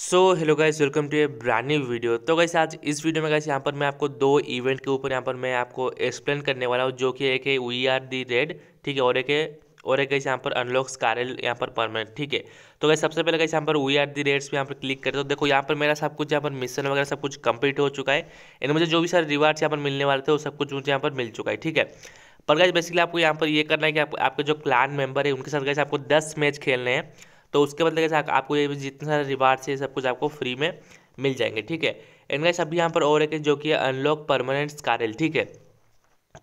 so hello guys welcome to a brand new video तो guys आज इस video में गाइस यहाँ पर मैं आपको दो इवेंट के ऊपर यहाँ पर मैं आपको एक्सप्लेन करने वाला हूँ जो कि एक है वी आर दी रेड ठीक है और एक है और एक गाइस यहाँ पर अनलॉक स्कारल यहाँ पर परमानेंट ठीक है तो गाइस सबसे पहले गाइस यहाँ पर वी आर दी रेड्स पे यहाँ पर क्लिक करते हो देखो यहाँ पर मेरा सब कुछ यहाँ पर मिशन वगैरह सब कुछ कंप्लीट हो चुका है एंड मुझे जो भी सारे रिवार्ड्स यहाँ पर मिलने वाले थे वो सब कुछ मुझे यहाँ पर मिल चुका है ठीक है पर गाइस बेसिकली आपको यहाँ पर ये करना है कि आपके जो क्लान मेंबर है उनके साथ गाइस आपको दस मैच खेलने हैं तो उसके बदले कैसे आपको ये जितने सारे रिवार्ड्स ये सब कुछ आपको फ्री में मिल जाएंगे ठीक है एंड गैस अभी यहाँ पर और एक जो कि अनलॉक परमानेंट स्कारल ठीक है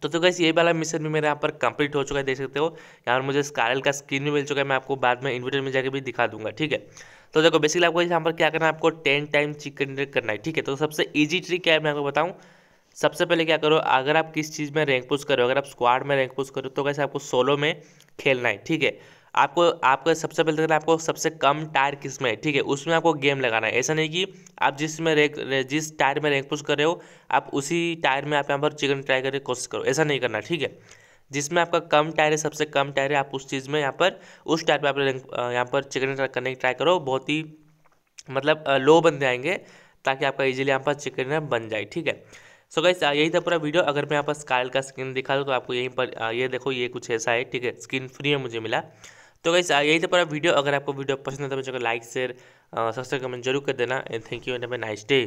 तो तो गैस ये वाला मिशन भी मेरे यहाँ पर कंप्लीट हो चुका है देख सकते हो यहाँ पर मुझे स्कारल का स्क्रीन भी मिल चुका है मैं आपको बाद में इन्वर्टर में जाकर भी दिखा दूंगा ठीक है तो देखो बेसिकली आपको यहाँ पर क्या करना है आपको टेन टाइम चिकन डिनर करना है ठीक है तो सबसे ईजी ट्रिक क्या है मैं आपको बताऊँ सबसे पहले क्या करो अगर आप किस चीज़ में रैंक पुश करो अगर आप स्क्वाड में रैंक पुश करो तो कैसे आपको सोलो में खेलना है ठीक है आपको आपका सबसे पहले देखना तो आपको सबसे कम टायर किस में है ठीक है उसमें आपको गेम लगाना है ऐसा नहीं कि आप जिस में जिस टायर में रैंक पुश कर रहे हो आप उसी टायर में आप यहाँ पर चिकन ट्राई करने की कोशिश करो ऐसा नहीं करना ठीक है जिसमें आपका कम टायर है सबसे कम टायर है आप उस चीज़ में यहाँ पर उस टायर पर आप रैंक यहाँ पर चिकन करने की ट्राई करो बहुत ही मतलब लो बन जाएंगे ताकि आपका इजीली यहाँ पर चिकन बन जाए ठीक है सो गाइस यही था पूरा वीडियो अगर मैं यहाँ पर स्काइल का स्किन दिखा दूँ तो आपको यहीं पर ये देखो ये कुछ ऐसा है ठीक है स्किन फ्री में मुझे मिला तो गई यही तो पर वीडियो अगर आपको वीडियो पसंद आता है तो लाइक शेयर सब्सक्राइब कमेंट जरूर कर देना and thank you and have a nice day